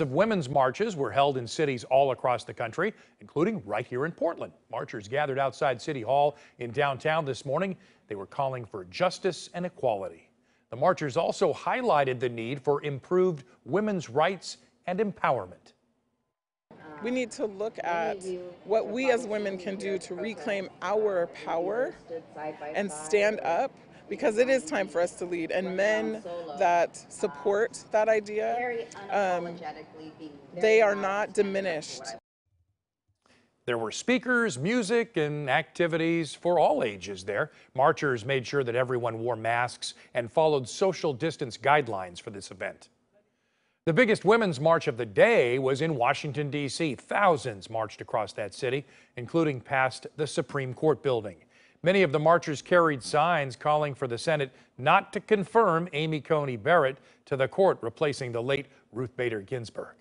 of women's marches were held in cities all across the country, including right here in Portland. Marchers gathered outside City Hall in downtown this morning. They were calling for justice and equality. The marchers also highlighted the need for improved women's rights and empowerment. We need to look at what we as women can do to reclaim our power and stand up because it is time for us to lead. And men that support that idea, um, they are not diminished. There were speakers, music, and activities for all ages there. Marchers made sure that everyone wore masks and followed social distance guidelines for this event. The biggest women's march of the day was in Washington, D.C. Thousands marched across that city, including past the Supreme Court building. Many of the marchers carried signs calling for the Senate not to confirm Amy Coney Barrett to the court, replacing the late Ruth Bader Ginsburg.